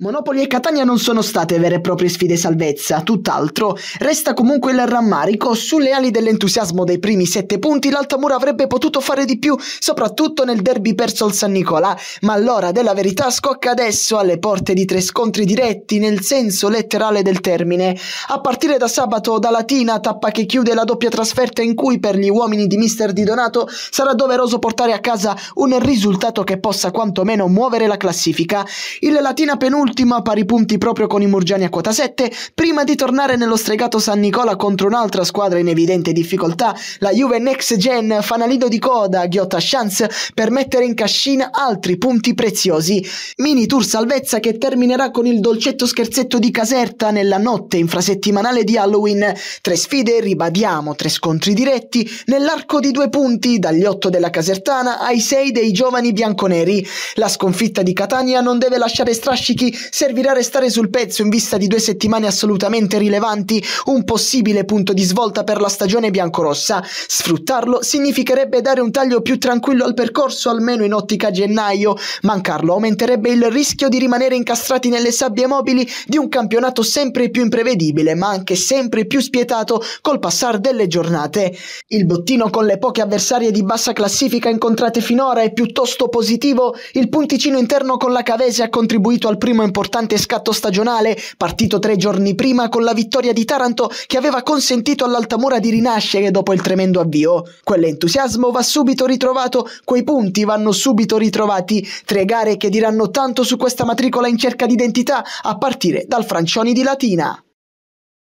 Monopoli e Catania non sono state vere e proprie sfide salvezza, tutt'altro. Resta comunque il rammarico, sulle ali dell'entusiasmo dei primi sette punti l'Altamura avrebbe potuto fare di più, soprattutto nel derby perso al San Nicola, ma l'ora della verità scocca adesso alle porte di tre scontri diretti nel senso letterale del termine. A partire da sabato da Latina, tappa che chiude la doppia trasferta in cui per gli uomini di mister Di Donato sarà doveroso portare a casa un risultato che possa quantomeno muovere la classifica. Il Latina penultimo ultima pari punti proprio con i Murgiani a quota 7, prima di tornare nello stregato San Nicola contro un'altra squadra in evidente difficoltà, la Juve Next Gen, fanalino di coda, ghiotta chance per mettere in cascina altri punti preziosi. Mini tour salvezza che terminerà con il dolcetto scherzetto di Caserta nella notte infrasettimanale di Halloween. Tre sfide, ribadiamo, tre scontri diretti nell'arco di due punti dagli 8 della Casertana ai 6 dei giovani bianconeri. La sconfitta di Catania non deve lasciare strascichi servirà a restare sul pezzo in vista di due settimane assolutamente rilevanti, un possibile punto di svolta per la stagione biancorossa. Sfruttarlo significherebbe dare un taglio più tranquillo al percorso, almeno in ottica gennaio. Mancarlo aumenterebbe il rischio di rimanere incastrati nelle sabbie mobili di un campionato sempre più imprevedibile, ma anche sempre più spietato col passare delle giornate. Il bottino con le poche avversarie di bassa classifica incontrate finora è piuttosto positivo, il punticino interno con la Cavese ha contribuito al primo importante scatto stagionale, partito tre giorni prima con la vittoria di Taranto che aveva consentito all'Altamura di rinascere dopo il tremendo avvio. Quell'entusiasmo va subito ritrovato, quei punti vanno subito ritrovati, tre gare che diranno tanto su questa matricola in cerca di identità, a partire dal Francioni di Latina.